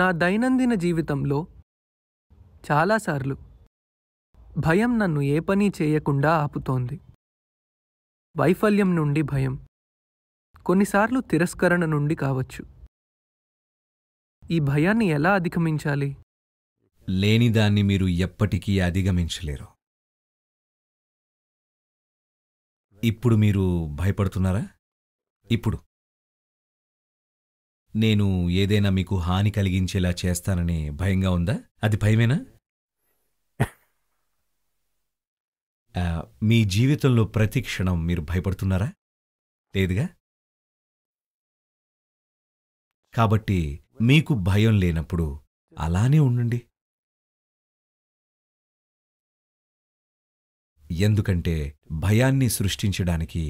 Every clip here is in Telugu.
నా దైనందిన జీవితంలో చాలాసార్లు భయం నన్ను ఏ పని చేయకుండా ఆపుతోంది వైఫల్యం నుండి భయం కొన్నిసార్లు తిరస్కరణ నుండి కావచ్చు ఈ భయాన్ని ఎలా అధిగమించాలి లేని దాన్ని మీరు ఎప్పటికీ అధిగమించలేరు ఇప్పుడు మీరు భయపడుతున్నారా ఇప్పుడు నేను ఏదైనా మీకు హాని కలిగించేలా చేస్తానని భయంగా ఉందా అది భయమేనా మీ జీవితంలో ప్రతి క్షణం మీరు భయపడుతున్నారా లేదుగా కాబట్టి మీకు భయం లేనప్పుడు అలానే ఉండండి ఎందుకంటే భయాన్ని సృష్టించడానికి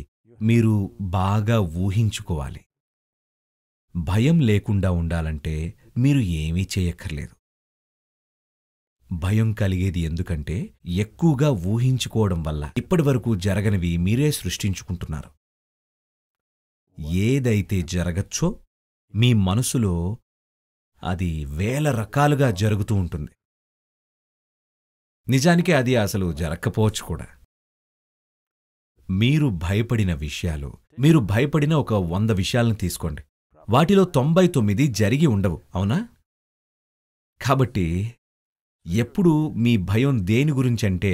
మీరు బాగా ఊహించుకోవాలి భయం లేకుండా ఉండాలంటే మీరు ఏమీ చేయక్కర్లేదు భయం కలిగేది ఎందుకంటే ఎక్కువగా ఊహించుకోవడం వల్ల ఇప్పటివరకు జరగనివి మీరే సృష్టించుకుంటున్నారు ఏదైతే జరగచ్చో మీ మనసులో అది వేల రకాలుగా జరుగుతూ ఉంటుంది నిజానికి అది అసలు జరగకపోవచ్చు కూడా మీరు భయపడిన విషయాలు మీరు భయపడిన ఒక వంద విషయాలను తీసుకోండి వాటిలో తొంభై తొమ్మిది జరిగి ఉండవు అవునా కాబట్టి ఎప్పుడు మీ భయం దేని గురించంటే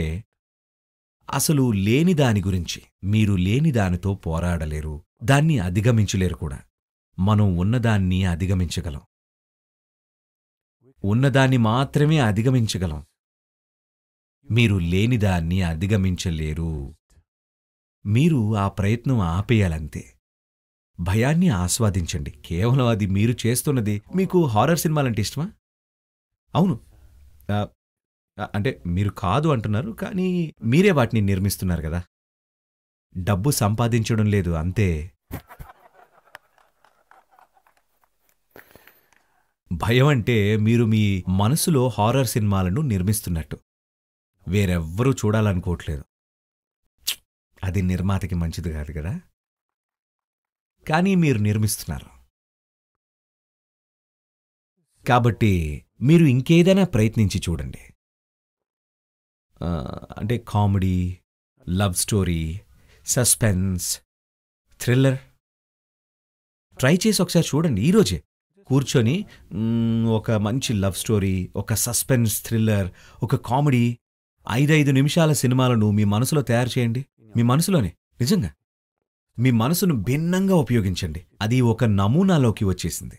అసలు లేని దాని గురించి మీరు లేని దానితో పోరాడలేరు దాన్ని అధిగమించలేరు కూడా మనం ఉన్నదాన్ని అధిగమించగలం ఉన్నదాన్ని మాత్రమే అధిగమించగలం మీరు లేనిదాన్ని అధిగమించలేరు మీరు ఆ ప్రయత్నం ఆపేయాలంతే భయాన్ని ఆస్వాదించండి కేవలం అది మీరు చేస్తున్నది మీకు హారర్ సినిమాలంటే ఇష్టమా అవును అంటే మీరు కాదు అంటున్నారు కానీ మీరే వాటిని నిర్మిస్తున్నారు కదా డబ్బు సంపాదించడం లేదు అంతే భయం అంటే మీరు మీ మనసులో హారర్ సినిమాలను నిర్మిస్తున్నట్టు వేరెవ్వరూ చూడాలనుకోవట్లేదు అది నిర్మాతకి మంచిది కాదు కదా కానీ మీరు నిర్మిస్తున్నారు కాబట్టి మీరు ఇంకేదైనా ప్రయత్నించి చూడండి అంటే comedy love story suspense thriller try చేసి ఒకసారి చూడండి ఈరోజే కూర్చొని ఒక మంచి లవ్ స్టోరీ ఒక సస్పెన్స్ థ్రిల్లర్ ఒక కామెడీ ఐదైదు నిమిషాల సినిమాలను మీ మనసులో తయారు చేయండి మీ మనసులోనే నిజంగా మీ మనసును భిన్నంగా ఉపయోగించండి అది ఒక నమూనాలోకి వచ్చేసింది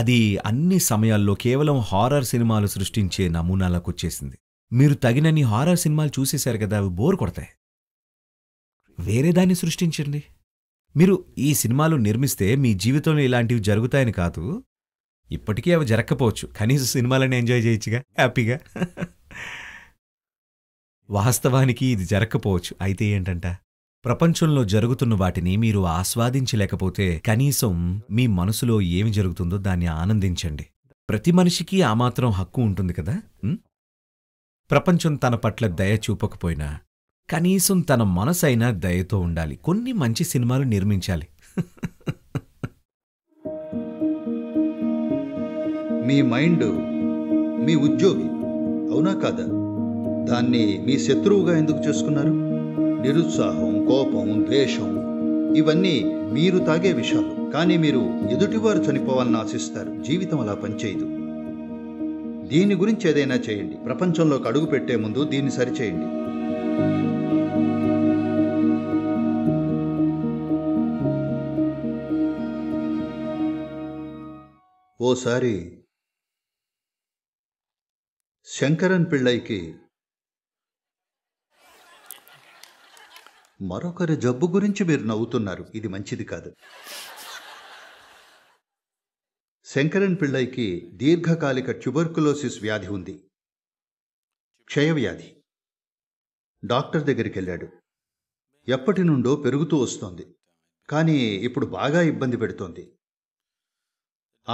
అది అన్ని సమయాల్లో కేవలం హారర్ సినిమాలు సృష్టించే నమూనాలకు వచ్చేసింది మీరు తగినన్ని హారర్ సినిమాలు చూసేశారు కదా అవి బోర్ కొడతాయి వేరే దాన్ని సృష్టించండి మీరు ఈ సినిమాలు నిర్మిస్తే మీ జీవితంలో ఇలాంటివి జరుగుతాయని కాదు ఇప్పటికీ అవి జరగకపోవచ్చు కనీస సినిమాలని ఎంజాయ్ చేయొచ్చుగా హ్యాపీగా వాస్తవానికి ఇది జరగకపోవచ్చు అయితే ఏంటంటా ప్రపంచంలో జరుగుతున్న వాటిని మీరు ఆస్వాదించలేకపోతే కనీసం మీ మనసులో ఏమి జరుగుతుందో దాన్ని ఆనందించండి ప్రతి మనిషికి ఆ మాత్రం హక్కు ఉంటుంది కదా ప్రపంచం తన పట్ల దయ చూపకపోయినా కనీసం తన మనసైనా దయతో ఉండాలి కొన్ని మంచి సినిమాలు నిర్మించాలి మీ మైండ్ మీ ఉద్యోగి అవునా కాదా దాన్ని మీ శత్రువుగా ఎందుకు చేసుకున్నారు నిరుత్సాహం కోపం ద్వేషం ఇవన్నీ మీరు తాగే విషయాలు కానీ మీరు ఎదుటివారు చనిపోవాలని ఆశిస్తారు జీవితం అలా పనిచేయదు దీని గురించి ఏదైనా చేయండి ప్రపంచంలోకి అడుగు పెట్టే ముందు దీన్ని సరిచేయండి ఓసారి శంకరన్ పిళ్ళైకి మరొకరి జబ్బు గురించి మీరు నవ్వుతున్నారు ఇది మంచిది కాదు శంకరన్ పిళ్ళైకి దీర్ఘకాలిక ట్యుబర్కులోసిస్ వ్యాధి ఉంది క్షయవ్యాధి డాక్టర్ దగ్గరికి వెళ్ళాడు ఎప్పటి నుండో పెరుగుతూ వస్తోంది కానీ ఇప్పుడు బాగా ఇబ్బంది పెడుతోంది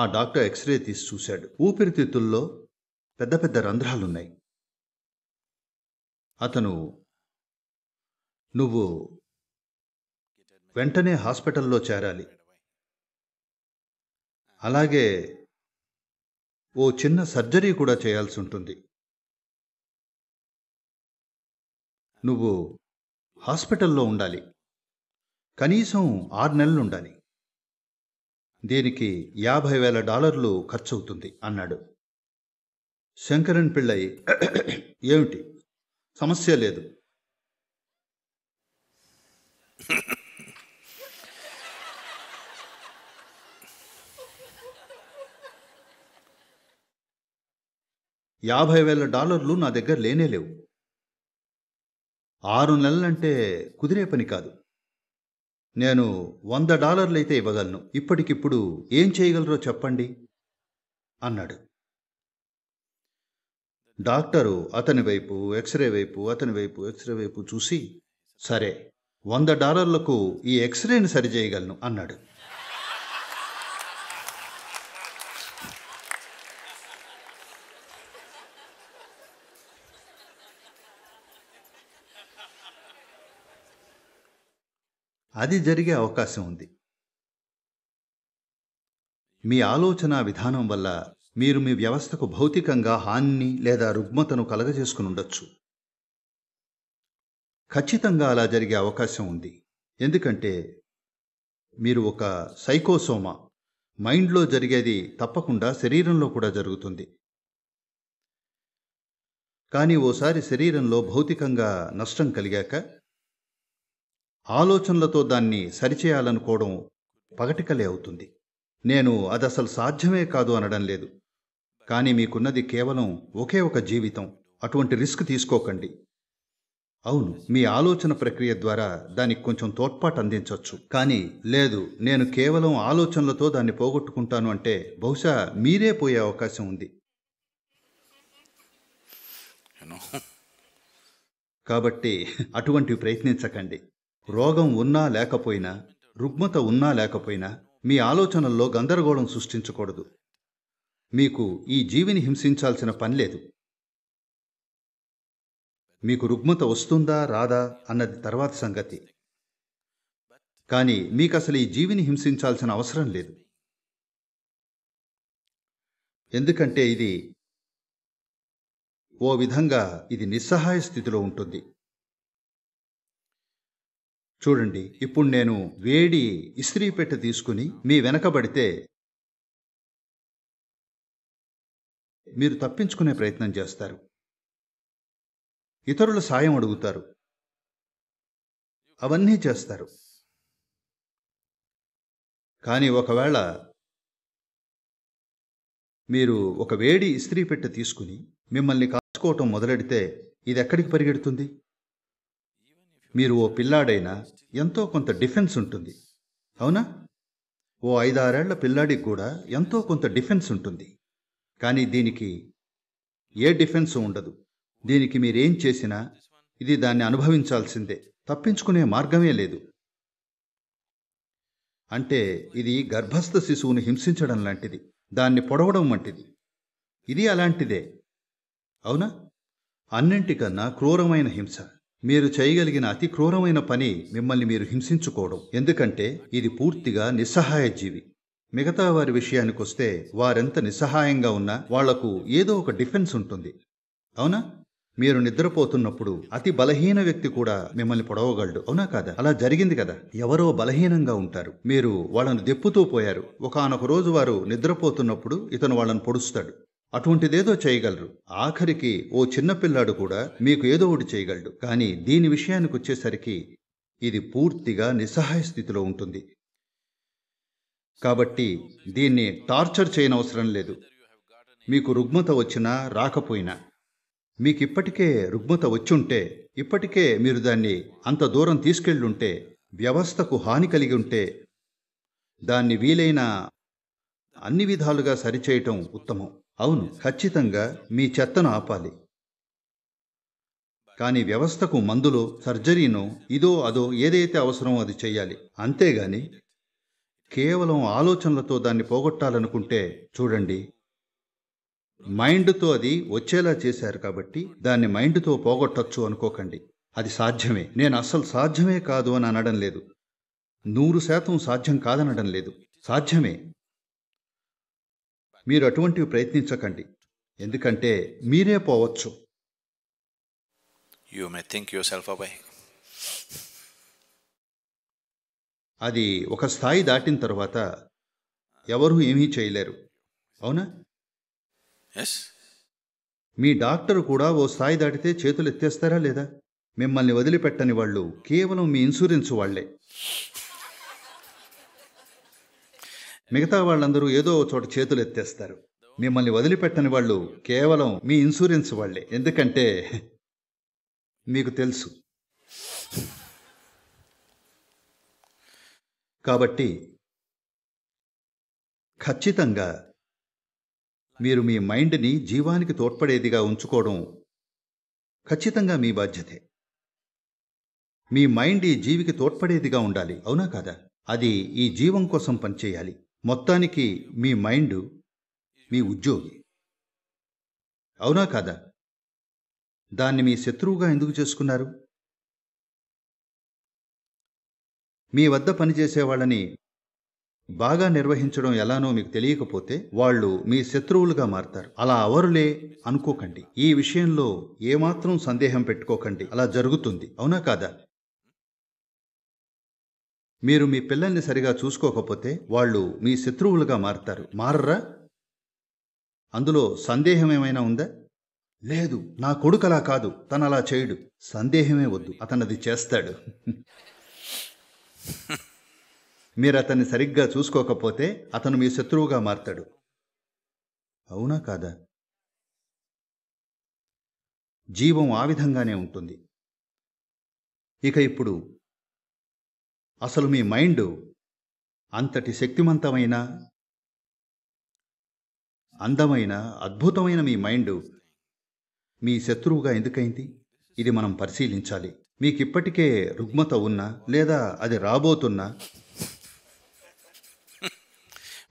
ఆ డాక్టర్ ఎక్స్రే తీసి చూశాడు ఊపిరితిత్తుల్లో పెద్ద పెద్ద రంధ్రాలున్నాయి అతను నువ్వు వెంటనే హాస్పిటల్లో చేరాలి అలాగే ఓ చిన్న సర్జరీ కూడా చేయాల్సి ఉంటుంది నువ్వు హాస్పిటల్లో ఉండాలి కనీసం ఆరు నెలలు ఉండాలి దీనికి యాభై వేల డాలర్లు ఖర్చవుతుంది అన్నాడు శంకరన్ పిళ్ళయి ఏమిటి సమస్య లేదు యాభై వేల డాలర్లు నా దగ్గర లేనే లేవు ఆరు నెలలంటే కుదిరే పని కాదు నేను వంద డాలర్లైతే ఇవ్వగలను ఇప్పటికిప్పుడు ఏం చేయగలరో చెప్పండి అన్నాడు డాక్టరు అతని వైపు ఎక్స్రే వైపు అతని వైపు ఎక్స్రే వైపు చూసి సరే వంద డాలర్లకు ఈ ఎక్స్రేని సరిచేయగలను అన్నాడు అది జరిగే అవకాశం ఉంది మీ ఆలోచన విధానం వల్ల మీరు మీ వ్యవస్థకు భౌతికంగా హానిని లేదా రుగ్మతను కలగజేసుకుని ఉండొచ్చు ఖచ్చితంగా అలా జరిగే అవకాశం ఉంది ఎందుకంటే మీరు ఒక సైకోసోమా మైండ్లో జరిగేది తప్పకుండా శరీరంలో కూడా జరుగుతుంది కానీ ఓసారి శరీరంలో భౌతికంగా నష్టం కలిగాక ఆలోచనలతో దాన్ని సరిచేయాలనుకోవడం పగటికలే అవుతుంది నేను అది అసలు సాధ్యమే కాదు అనడం లేదు కానీ మీకున్నది కేవలం ఒకే ఒక జీవితం అటువంటి రిస్క్ తీసుకోకండి అవును మీ ఆలోచన ప్రక్రియ ద్వారా దానికి కొంచెం తోడ్పాటు అందించవచ్చు కానీ లేదు నేను కేవలం ఆలోచనలతో దాన్ని పోగొట్టుకుంటాను అంటే బహుశా మీరే పోయే అవకాశం ఉంది కాబట్టి అటువంటివి ప్రయత్నించకండి రోగం ఉన్నా లేకపోయినా రుగ్మత ఉన్నా లేకపోయినా మీ ఆలోచనల్లో గందరగోళం సృష్టించకూడదు మీకు ఈ జీవిని హింసించాల్సిన పని లేదు మీకు రుగ్మత వస్తుందా రాదా అన్నది తర్వాత సంగతి కానీ మీకు అసలు ఈ జీవిని హింసించాల్సిన అవసరం లేదు ఎందుకంటే ఇది ఓ విధంగా ఇది నిస్సహాయ స్థితిలో ఉంటుంది చూడండి ఇప్పుడు నేను వేడి ఇస్త్రీ పెట్టె తీసుకుని మీ వెనకబడితే మీరు తప్పించుకునే ప్రయత్నం చేస్తారు ఇతరుల సాయం అడుగుతారు అవన్నీ చేస్తారు కానీ ఒకవేళ మీరు ఒక వేడి ఇస్త్రీ పెట్టె తీసుకుని మిమ్మల్ని కాచుకోవటం మొదలెడితే ఇది ఎక్కడికి పరిగెడుతుంది మీరు ఓ పిల్లాడైనా ఎంతో కొంత డిఫెన్స్ ఉంటుంది అవునా ఓ ఐదారేళ్ల పిల్లాడికి కూడా ఎంతో కొంత డిఫెన్స్ ఉంటుంది కానీ దీనికి ఏ డిఫెన్స్ ఉండదు దీనికి మీరేం చేసినా ఇది దాన్ని అనుభవించాల్సిందే తప్పించుకునే మార్గమే లేదు అంటే ఇది గర్భస్థ శిశువును హింసించడం లాంటిది దాన్ని పొడవడం వంటిది ఇది అలాంటిదే అవునా అన్నింటికన్నా క్రూరమైన హింస మీరు చేయగలిగిన అతి క్రూరమైన పని మిమ్మల్ని మీరు హింసించుకోవడం ఎందుకంటే ఇది పూర్తిగా నిస్సహాయ జీవి మిగతా వారి విషయానికొస్తే వారెంత నిస్సహాయంగా ఉన్నా వాళ్లకు ఏదో ఒక డిఫెన్స్ ఉంటుంది అవునా మీరు నిద్రపోతున్నప్పుడు అతి బలహీన వ్యక్తి కూడా మిమ్మల్ని పొడవగలడు అవునా కాదా అలా జరిగింది కదా ఎవరో బలహీనంగా ఉంటారు మీరు వాళ్ళను దెప్పుతూ పోయారు ఒకనొక రోజు వారు నిద్రపోతున్నప్పుడు ఇతను వాళ్ళను పొడుస్తాడు అటువంటిదేదో చేయగలరు ఆఖరికి ఓ చిన్నపిల్లాడు కూడా మీకు ఏదో ఒకటి చేయగలడు కానీ దీని విషయానికి వచ్చేసరికి ఇది పూర్తిగా నిస్సహాయ స్థితిలో ఉంటుంది కాబట్టి దీన్ని టార్చర్ చేయనవసరం లేదు మీకు రుగ్మత వచ్చినా రాకపోయినా మీకిప్పటికే రుగ్మత వచ్చుంటే ఇప్పటికే మీరు దాన్ని అంత దూరం తీసుకెళ్ళుంటే వ్యవస్థకు హాని కలిగి ఉంటే దాన్ని వీలైన అన్ని విధాలుగా సరిచేయటం ఉత్తమం అవును ఖచ్చితంగా మీ చెత్తను ఆపాలి కానీ వ్యవస్థకు మందులు సర్జరీను ఇదో అదో ఏదైతే అవసరమో అది చేయాలి అంతేగాని కేవలం ఆలోచనలతో దాన్ని పోగొట్టాలనుకుంటే చూడండి మైండ్తో అది వచ్చేలా చేశారు కాబట్టి దాన్ని మైండ్తో పోగొట్టచ్చు అనుకోకండి అది సాధ్యమే నేను అస్సలు సాధ్యమే కాదు అని అనడం లేదు నూరు శాతం సాధ్యం కాదనడం లేదు సాధ్యమే మీరు అటువంటివి ప్రయత్నించకండి ఎందుకంటే మీరే పోవచ్చు you may think yourself అబై అది ఒక స్థాయి దాటిన తర్వాత ఎవరూ ఏమీ చేయలేరు అవునా ఎస్ మీ డాక్టర్ కూడా ఓ స్థాయి దాటితే చేతులు ఎత్తేస్తారా లేదా మిమ్మల్ని వదిలిపెట్టని వాళ్ళు కేవలం మీ ఇన్సూరెన్స్ వాళ్లే మిగతా వాళ్ళందరూ ఏదో చోట చేతులు ఎత్తేస్తారు మిమ్మల్ని వదిలిపెట్టని వాళ్ళు కేవలం మీ ఇన్సూరెన్స్ వాళ్లే ఎందుకంటే మీకు తెలుసు కాబట్టి ఖచ్చితంగా మీరు మీ మైండ్ని జీవానికి తోడ్పడేదిగా ఉంచుకోవడం ఖచ్చితంగా మీ బాధ్యతే మీ మైండ్ ఈ జీవికి తోడ్పడేదిగా ఉండాలి అవునా కాదా అది ఈ జీవం కోసం పనిచేయాలి మొత్తానికి మీ మైండ్ మీ ఉద్యోగి అవునా కాదా దాన్ని మీ శత్రువుగా ఎందుకు చేసుకున్నారు మీ వద్ద పనిచేసే వాళ్ళని బాగా నిర్వహించడం ఎలానో మీకు తెలియకపోతే వాళ్ళు మీ శత్రువులుగా మారతారు అలా అవరులే అనుకోకండి ఈ విషయంలో ఏమాత్రం సందేహం పెట్టుకోకండి అలా జరుగుతుంది అవునా కాదా మీరు మీ పిల్లల్ని సరిగా చూసుకోకపోతే వాళ్ళు మీ శత్రువులుగా మారతారు మారరా అందులో సందేహం ఏమైనా ఉందా లేదు నా కొడుకు అలా కాదు తను అలా చేయడు సందేహమే వద్దు అతనది చేస్తాడు మీరు అతన్ని సరిగ్గా చూసుకోకపోతే అతను మీ శత్రువుగా మారతాడు అవునా కాదా జీవం ఆ విధంగానే ఉంటుంది ఇక ఇప్పుడు అసలు మీ మైండ్ అంతటి శక్తివంతమైన అందమైన అద్భుతమైన మీ మైండ్ మీ శత్రువుగా ఎందుకైంది ఇది మనం పరిశీలించాలి మీకిప్పటికే రుగ్మత ఉన్నా లేదా అది రాబోతున్నా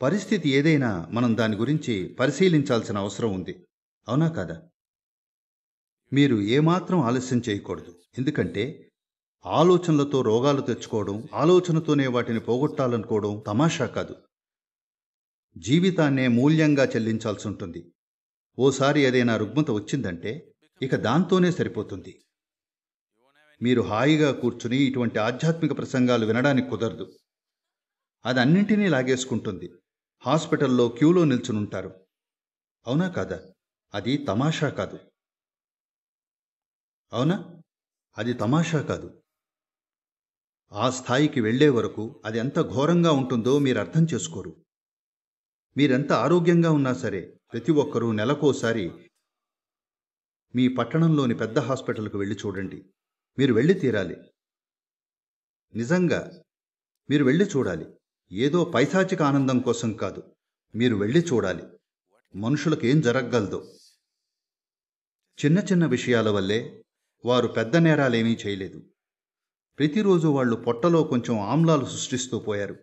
పరిస్థితి ఏదైనా మనం దాని గురించి పరిశీలించాల్సిన అవసరం ఉంది అవునా కాదా మీరు ఏమాత్రం ఆలస్యం చేయకూడదు ఎందుకంటే ఆలోచనలతో రోగాలు తెచ్చుకోవడం ఆలోచనతోనే వాటిని పోగొట్టాలనుకోవడం తమాషా కాదు జీవితాన్నే మూల్యంగా చెల్లించాల్సి ఉంటుంది ఓసారి ఏదైనా రుగ్మత వచ్చిందంటే ఇక దాంతోనే సరిపోతుంది మీరు హాయిగా కూర్చుని ఇటువంటి ఆధ్యాత్మిక ప్రసంగాలు వినడానికి కుదరదు అది అన్నింటినీ లాగేసుకుంటుంది హాస్పిటల్లో క్యూలో నిల్చునుంటారు అవునా కాదా అది తమాషా కాదు అవునా అది తమాషా కాదు ఆ స్థాయికి వెళ్లే వరకు అది ఎంత ఘోరంగా ఉంటుందో మీరు అర్థం చేసుకోరు మీరెంత ఆరోగ్యంగా ఉన్నా సరే ప్రతి ఒక్కరూ నెలకోసారి మీ పట్టణంలోని పెద్ద హాస్పిటల్కు వెళ్ళి చూడండి మీరు వెళ్ళి తీరాలి నిజంగా మీరు వెళ్ళి చూడాలి ఏదో పైశాచిక ఆనందం కోసం కాదు మీరు వెళ్ళి చూడాలి మనుషులకేం జరగగలదో చిన్న చిన్న విషయాల వల్లే వారు పెద్ద నేరాలేమీ చేయలేదు ప్రతిరోజు వాళ్ళు పొట్టలో కొంచెం ఆమ్లాలు సృష్టిస్తూ పోయారు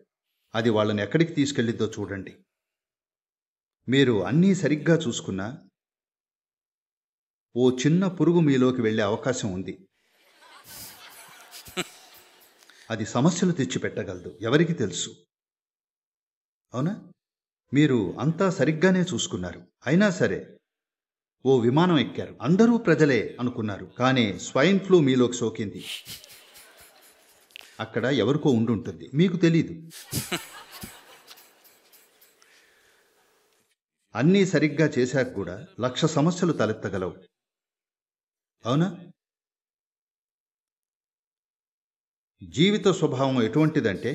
అది వాళ్ళని ఎక్కడికి తీసుకెళ్లిద్దో చూడండి మీరు అన్నీ సరిగ్గా చూసుకున్నా ఓ చిన్న పురుగు మీలోకి వెళ్ళే అవకాశం ఉంది అది సమస్యలు తెచ్చిపెట్టగలదు ఎవరికి తెలుసు అవునా మీరు అంతా సరిగ్గానే చూసుకున్నారు అయినా సరే ఓ విమానం ఎక్కారు అందరూ ప్రజలే అనుకున్నారు కానీ స్వైన్ ఫ్లూ మీలోకి సోకింది అక్కడ ఎవరికో ఉండుంటుంది మీకు తెలీదు అన్నీ సరిగ్గా చేశాక కూడా లక్ష సమస్యలు తలెత్తగలవు అవునా జీవిత స్వభావం ఎటువంటిదంటే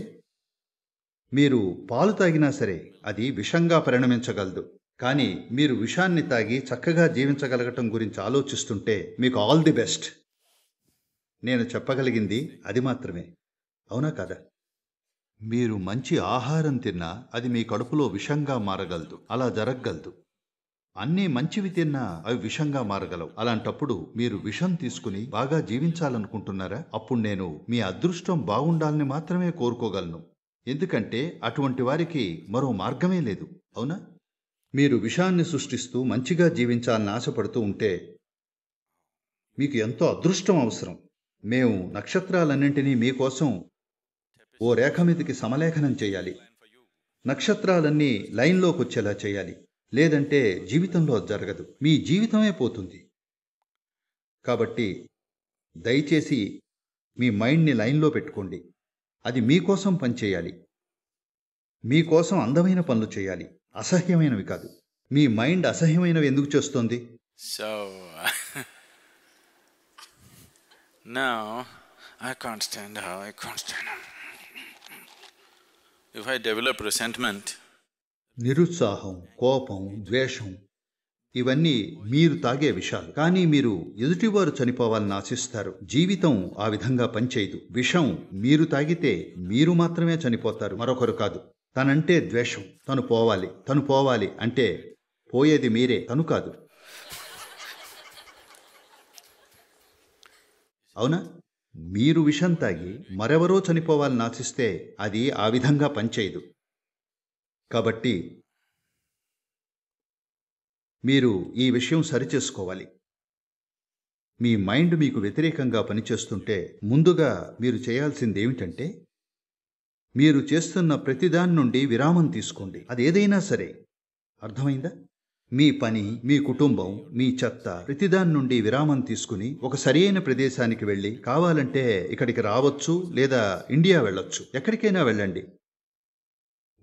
మీరు పాలు తాగినా సరే అది విషంగా పరిణమించగలదు కానీ మీరు విషాన్ని తాగి చక్కగా జీవించగలగటం గురించి ఆలోచిస్తుంటే మీకు ఆల్ ది బెస్ట్ నేను చెప్పగలిగింది అది మాత్రమే అవునా కదా మీరు మంచి ఆహారం తిన్నా అది మీ కడుపులో విషంగా మారగలదు అలా జరగగలదు అన్నీ మంచివి తిన్నా అవి విషంగా మారగలవు అలాంటప్పుడు మీరు విషం తీసుకుని బాగా జీవించాలనుకుంటున్నారా అప్పుడు నేను మీ అదృష్టం బాగుండాలని మాత్రమే కోరుకోగలను ఎందుకంటే అటువంటి వారికి మరో మార్గమే లేదు అవునా మీరు విషాన్ని సృష్టిస్తూ మంచిగా జీవించాలని ఆశపడుతూ ఉంటే మీకు ఎంతో అదృష్టం అవసరం మేము నక్షత్రాలన్నింటినీ మీకోసం ఓ రేఖ మీదకి సమలేఖనం చేయాలి నక్షత్రాలన్నీ లైన్లోకి వచ్చేలా చేయాలి లేదంటే జీవితంలో జరగదు మీ జీవితమే పోతుంది కాబట్టి దయచేసి మీ మైండ్ని లైన్లో పెట్టుకోండి అది మీకోసం పనిచేయాలి మీకోసం అందమైన పనులు చేయాలి అసహ్యమైనవి కాదు మీ మైండ్ అసహ్యమైనవి ఎందుకు చేస్తుంది నా ఐ స్టాండ్ ఐ డెవలప్ నిరుత్సాహం కోపం ద్వేషం ఇవన్నీ మీరు తాగే విషాలు కానీ మీరు ఎదుటివారు చనిపోవాలని ఆశిస్తారు జీవితం ఆ విధంగా పనిచేయదు విషం మీరు తాగితే మీరు మాత్రమే చనిపోతారు మరొకరు కాదు తనంటే ద్వేషం తను పోవాలి తను పోవాలి అంటే పోయేది మీరే తను కాదు అవునా మీరు విషం తాగి మరెవరో చనిపోవాలని ఆశిస్తే అది ఆ విధంగా పనిచేయదు కాబట్టి మీరు ఈ విషయం సరిచేసుకోవాలి మీ మైండ్ మీకు వ్యతిరేకంగా పనిచేస్తుంటే ముందుగా మీరు చేయాల్సింది ఏమిటంటే మీరు చేస్తున్న ప్రతిదాని నుండి విరామం తీసుకోండి అదేదైనా సరే అర్థమైందా మీ పని మీ కుటుంబం మీ చెత్త ప్రతిదాని నుండి విరామం తీసుకుని ఒక సరియైన ప్రదేశానికి వెళ్ళి కావాలంటే ఇక్కడికి రావచ్చు లేదా ఇండియా వెళ్ళొచ్చు ఎక్కడికైనా వెళ్ళండి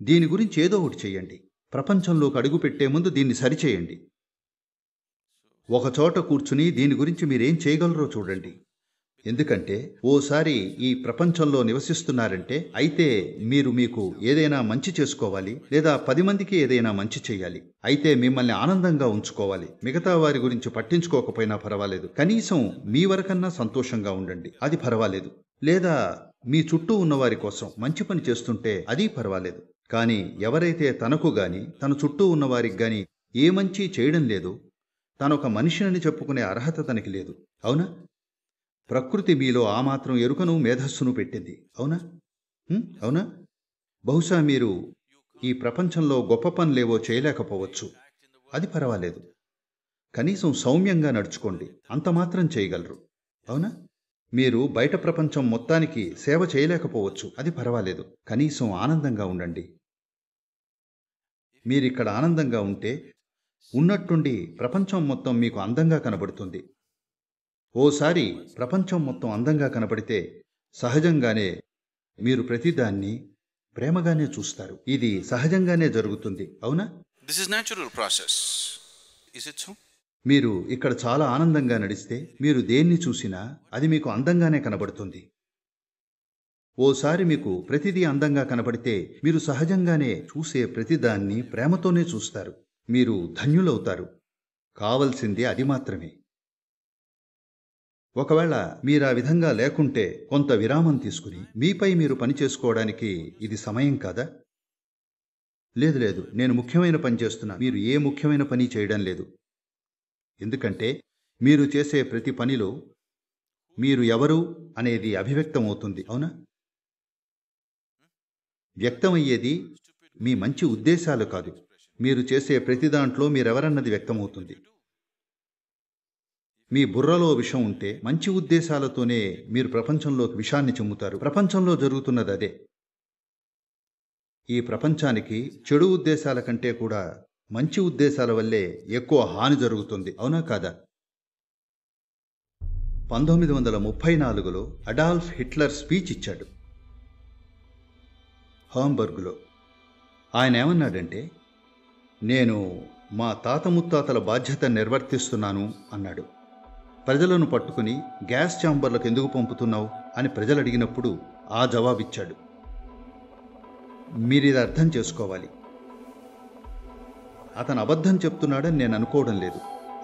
దీని గురించి ఏదో ఒకటి చేయండి ప్రపంచంలోకి అడుగుపెట్టే ముందు దీన్ని సరిచేయండి ఒకచోట కూర్చుని దీని గురించి మీరేం చేయగలరో చూడండి ఎందుకంటే ఓసారి ఈ ప్రపంచంలో నివసిస్తున్నారంటే అయితే మీరు మీకు ఏదైనా మంచి చేసుకోవాలి లేదా పది మందికి ఏదైనా మంచి చేయాలి అయితే మిమ్మల్ని ఆనందంగా ఉంచుకోవాలి మిగతా వారి గురించి పట్టించుకోకపోయినా పర్వాలేదు కనీసం మీ వరకన్నా సంతోషంగా ఉండండి అది పర్వాలేదు లేదా మీ చుట్టూ ఉన్నవారి కోసం మంచి పని చేస్తుంటే అది పర్వాలేదు కానీ ఎవరైతే తనకు గాని తన చుట్టూ ఉన్నవారికి గాని ఏ మంచి చేయడం లేదు తాను ఒక మనిషినని చెప్పుకునే అర్హత తనకి లేదు అవునా ప్రకృతి మీలో ఆ మాత్రం ఎరుకను మేధస్సును పెట్టింది అవునా అవునా బహుశా మీరు ఈ ప్రపంచంలో గొప్ప పనులేవో చేయలేకపోవచ్చు అది పర్వాలేదు కనీసం సౌమ్యంగా నడుచుకోండి అంత మాత్రం చేయగలరు అవునా మీరు బయట ప్రపంచం మొత్తానికి సేవ చేయలేకపోవచ్చు అది పర్వాలేదు కనీసం ఆనందంగా ఉండండి మీరిక్కడ ఆనందంగా ఉంటే ఉన్నట్టుండి ప్రపంచం మొత్తం మీకు అందంగా కనబడుతుంది ఓసారి ప్రపంచం మొత్తం అందంగా కనబడితే సహజంగానే మీరు ప్రతిదాన్ని ప్రేమగానే చూస్తారు ఇది సహజంగానే జరుగుతుంది అవునా this is natural process it so మీరు ఇక్కడ చాలా ఆనందంగా నడిస్తే మీరు దేన్ని చూసినా అది మీకు అందంగానే కనబడుతుంది ఓసారి మీకు ప్రతిదీ అందంగా కనబడితే మీరు సహజంగానే చూసే ప్రతిదాన్ని ప్రేమతోనే చూస్తారు మీరు ధన్యులవుతారు కావలసింది అది మాత్రమే ఒకవేళ మీరు ఆ విధంగా లేకుంటే కొంత విరామం తీసుకుని మీపై మీరు పని చేసుకోవడానికి ఇది సమయం కాదా లేదు లేదు నేను ముఖ్యమైన పని చేస్తున్నా మీరు ఏ ముఖ్యమైన పని చేయడం లేదు ఎందుకంటే మీరు చేసే ప్రతి పనిలో మీరు ఎవరు అనేది అభివ్యక్తం అవుతుంది అవునా వ్యక్తమయ్యేది మీ మంచి ఉద్దేశాలు కాదు మీరు చేసే ప్రతి దాంట్లో మీరెవరన్నది వ్యక్తమవుతుంది మీ బుర్రలో విషం ఉంటే మంచి ఉద్దేశాలతోనే మీరు ప్రపంచంలోకి విషాన్ని చెమ్ముతారు ప్రపంచంలో జరుగుతున్నది అదే ఈ ప్రపంచానికి చెడు ఉద్దేశాల కంటే కూడా మంచి ఉద్దేశాల వల్లే ఎక్కువ హాని జరుగుతుంది అవునా కాదా పంతొమ్మిది వందల ముప్పై నాలుగులో అడాల్ఫ్ హిట్లర్ స్పీచ్ ఇచ్చాడు హాంబర్గ్లో ఆయన ఏమన్నాడంటే నేను మా తాత ముత్తాతల బాధ్యత నిర్వర్తిస్తున్నాను అన్నాడు ప్రజలను పట్టుకుని గ్యాస్ ఛాంబర్లకు ఎందుకు పంపుతున్నావు అని ప్రజలు అడిగినప్పుడు ఆ జవాబిచ్చాడు మీరు ఇది అర్థం చేసుకోవాలి అతను అబద్ధం చెప్తున్నాడని నేను అనుకోవడం లేదు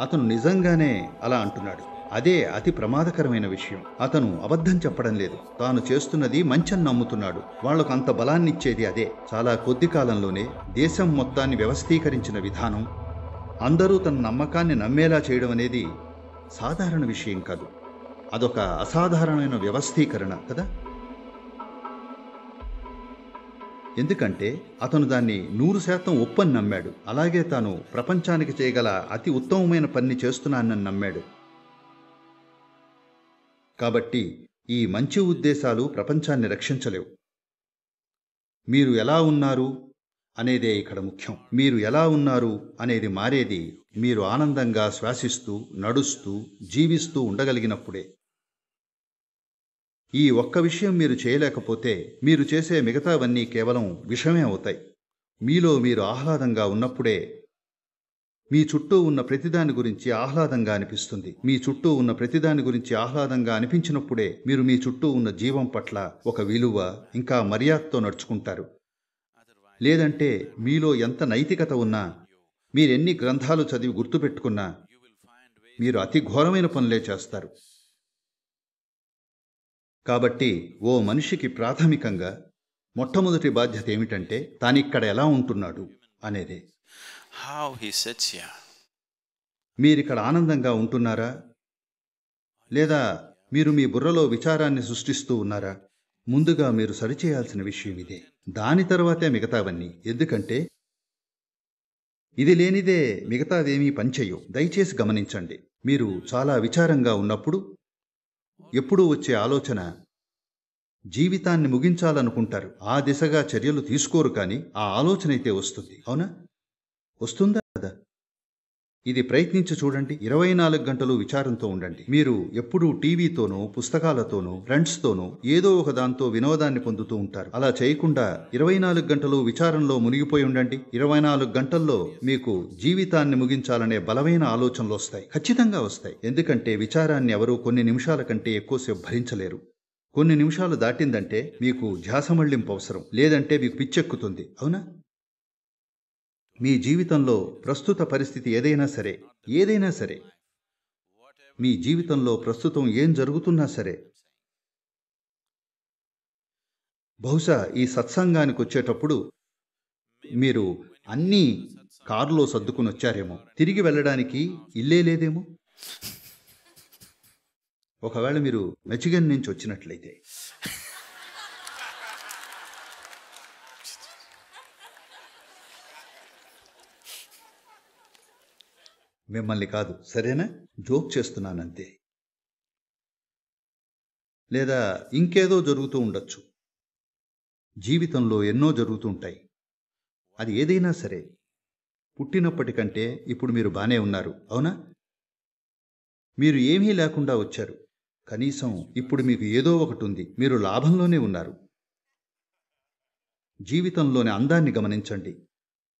అతను నిజంగానే అలా అంటున్నాడు అదే అతి ప్రమాదకరమైన విషయం అతను అబద్ధం చెప్పడం లేదు తాను చేస్తున్నది మంచని నమ్ముతున్నాడు వాళ్లకు అంత బలాన్నిచ్చేది అదే చాలా కొద్ది కాలంలోనే దేశం మొత్తాన్ని వ్యవస్థీకరించిన విధానం అందరూ తన నమ్మకాన్ని నమ్మేలా చేయడం అనేది సాధారణ విషయం కాదు అదొక అసాధారణమైన వ్యవస్థీకరణ కదా ఎందుకంటే అతను దాన్ని నూరు శాతం ఒప్పని నమ్మాడు అలాగే తాను ప్రపంచానికి చేయగల అతి ఉత్తమమైన పని చేస్తున్నానని నమ్మాడు కాబట్టి ఈ మంచి ఉద్దేశాలు ప్రపంచాన్ని రక్షించలేవు మీరు ఎలా ఉన్నారు అనేదే ఇక్కడ ముఖ్యం మీరు ఎలా ఉన్నారు అనేది మారేది మీరు ఆనందంగా శ్వాసిస్తూ నడుస్తూ జీవిస్తూ ఉండగలిగినప్పుడే ఈ ఒక్క విషయం మీరు చేయలేకపోతే మీరు చేసే మిగతావన్నీ కేవలం విషమే అవుతాయి మీలో మీరు ఆహ్లాదంగా ఉన్నప్పుడే మీ చుట్టూ ఉన్న ప్రతిదాని గురించి ఆహ్లాదంగా అనిపిస్తుంది మీ చుట్టూ ఉన్న ప్రతిదాని గురించి ఆహ్లాదంగా అనిపించినప్పుడే మీరు మీ చుట్టూ ఉన్న జీవం పట్ల ఒక విలువ ఇంకా మర్యాదతో నడుచుకుంటారు లేదంటే మీలో ఎంత నైతికత ఉన్నా మీరెన్ని గ్రంథాలు చదివి గుర్తుపెట్టుకున్నా మీరు అతి ఘోరమైన పనులే చేస్తారు కాబట్టి ఓ మనిషికి ప్రాథమికంగా మొట్టమొదటి బాధ్యత ఏమిటంటే తానిక్కడ ఎలా ఉంటున్నాడు అనేదే How హీ సెట్స్ యా మీరు ఇక్కడ ఆనందంగా ఉంటున్నారా లేదా మీరు మీ బుర్రలో విచారాన్ని సృష్టిస్తూ ఉన్నారా ముందుగా మీరు సరిచేయాల్సిన విషయం ఇదే దాని తర్వాతే మిగతావన్నీ ఎందుకంటే ఇది లేనిదే మిగతాదేమీ పనిచేయు దయచేసి గమనించండి మీరు చాలా విచారంగా ఉన్నప్పుడు ఎప్పుడూ వచ్చే ఆలోచన జీవితాన్ని ముగించాలనుకుంటారు ఆ దిశగా చర్యలు తీసుకోరు కానీ ఆ ఆలోచన అయితే వస్తుంది అవునా వస్తుందా కదా ఇది ప్రయత్నించి చూడండి ఇరవై నాలుగు గంటలు విచారంతో ఉండండి మీరు ఎప్పుడూ టీవీతోనో పుస్తకాలతోనో ఫ్రెండ్స్తోనో ఏదో ఒక దాంతో వినోదాన్ని పొందుతూ ఉంటారు అలా చేయకుండా ఇరవై నాలుగు గంటలు విచారంలో మునిగిపోయి ఉండండి ఇరవై నాలుగు గంటల్లో మీకు జీవితాన్ని ముగించాలనే బలమైన ఆలోచనలు వస్తాయి ఖచ్చితంగా వస్తాయి ఎందుకంటే విచారాన్ని ఎవరూ కొన్ని నిమిషాల కంటే ఎక్కువసేపు భరించలేరు కొన్ని నిమిషాలు దాటిందంటే మీకు ధ్యాస మళ్లింపు అవసరం లేదంటే మీకు పిచ్చెక్కుతుంది అవునా మీ జీవితంలో ప్రస్తుత పరిస్థితి ఏదైనా సరే ఏదైనా సరే మీ జీవితంలో ప్రస్తుతం ఏం జరుగుతున్నా సరే బహుశా ఈ సత్సంగానికి వచ్చేటప్పుడు మీరు అన్నీ కారులో సర్దుకుని వచ్చారేమో తిరిగి వెళ్ళడానికి ఇల్లే లేదేమో ఒకవేళ మీరు మెచిగన్ నుంచి వచ్చినట్లయితే మిమ్మల్ని కాదు సరేనా జోక్ చేస్తున్నానంతే లేదా ఇంకేదో జరుగుతూ ఉండొచ్చు జీవితంలో ఎన్నో జరుగుతుంటాయి అది ఏదైనా సరే పుట్టినప్పటికంటే ఇప్పుడు మీరు బాగానే ఉన్నారు అవునా మీరు ఏమీ లేకుండా వచ్చారు కనీసం ఇప్పుడు మీకు ఏదో ఒకటి ఉంది మీరు లాభంలోనే ఉన్నారు జీవితంలోని అందాన్ని గమనించండి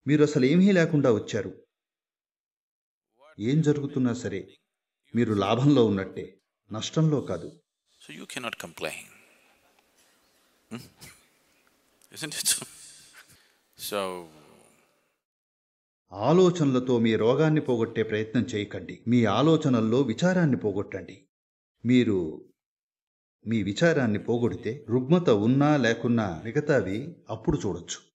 మీరు అసలు ఏమీ లేకుండా వచ్చారు ఏం జరుగుతున్నా సరే మీరు లాభంలో ఉన్నట్టే నష్టంలో కాదు సో యూ కెనాట్ కంప్లైన్ ఆలోచనలతో మీ రోగాన్ని పోగొట్టే ప్రయత్నం చేయకండి మీ ఆలోచనల్లో విచారాన్ని పోగొట్టండి మీరు మీ విచారాన్ని పోగొడితే రుగ్మత ఉన్నా లేకున్నా మిగతావి అప్పుడు చూడొచ్చు